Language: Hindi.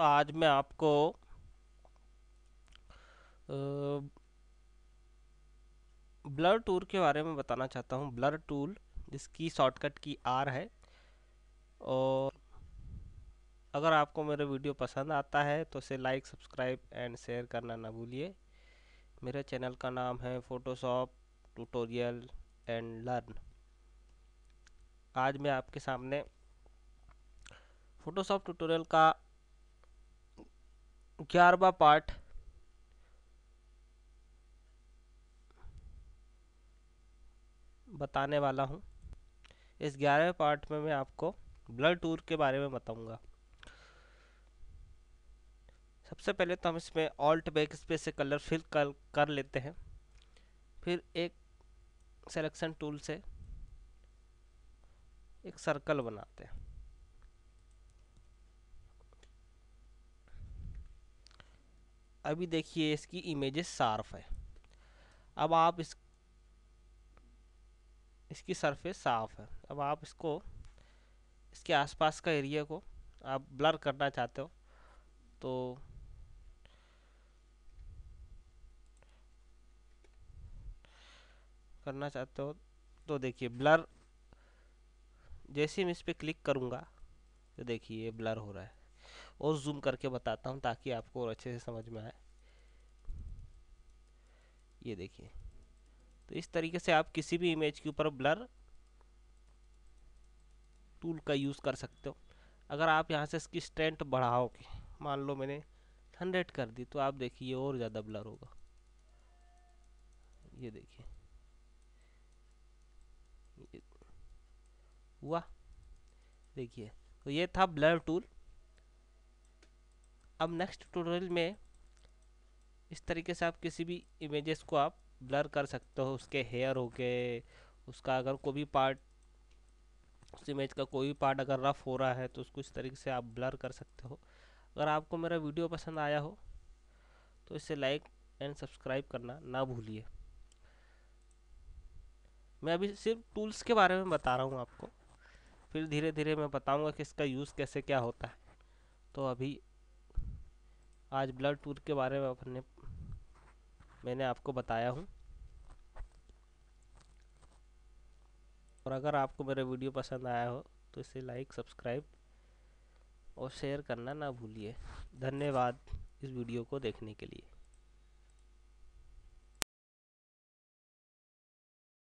तो आज मैं आपको ब्लर टूल के बारे में बताना चाहता हूँ ब्लर टूल जिसकी शॉर्टकट की आर है और अगर आपको मेरा वीडियो पसंद आता है तो इसे लाइक सब्सक्राइब एंड शेयर करना ना भूलिए मेरे चैनल का नाम है फ़ोटोशॉप ट्यूटोरियल एंड लर्न आज मैं आपके सामने फ़ोटोशॉप ट्यूटोरियल का ग्यारहवा पार्ट बताने वाला हूँ इस ग्यारहवें पार्ट में मैं आपको ब्लड टूर के बारे में बताऊंगा सबसे पहले तो हम इसमें ऑल्ट बैक स्पेस से कलर फिल कर, कर लेते हैं फिर एक सिलेक्शन टूल से एक सर्कल बनाते हैं अभी देखिए इसकी इमेजेस सार्फ है अब आप इस इसकी सरफेस साफ है अब आप इसको इसके आसपास का एरिया को आप ब्लर करना चाहते हो तो करना चाहते हो तो देखिए ब्लर जैसे मैं इस पर क्लिक करूँगा तो देखिए ये ब्लर हो रहा है और जूम करके बताता हूँ ताकि आपको और अच्छे से समझ में आए ये देखिए तो इस तरीके से आप किसी भी इमेज के ऊपर ब्लर टूल का यूज़ कर सकते हो अगर आप यहाँ से इसकी स्ट्रेंथ बढ़ाओगे मान लो मैंने हंड्रेड कर दी तो आप देखिए और ज़्यादा ब्लर होगा ये देखिए हुआ देखिए तो ये था ब्लर टूल अब नेक्स्ट ट्यूटोरियल में इस तरीके से आप किसी भी इमेजेस को आप ब्लर कर सकते हो उसके हेयर हो गए उसका अगर कोई भी पार्ट उस इमेज का कोई भी पार्ट अगर रफ़ हो रहा है तो उसको इस तरीके से आप ब्लर कर सकते हो अगर आपको मेरा वीडियो पसंद आया हो तो इसे लाइक एंड सब्सक्राइब करना ना भूलिए मैं अभी सिर्फ टूल्स के बारे में बता रहा हूँ आपको फिर धीरे धीरे मैं बताऊँगा कि इसका यूज़ कैसे क्या होता है तो अभी आज ब्लड टूर के बारे में अपने मैंने आपको बताया हूँ और अगर आपको मेरा वीडियो पसंद आया हो तो इसे लाइक सब्सक्राइब और शेयर करना ना भूलिए धन्यवाद इस वीडियो को देखने के लिए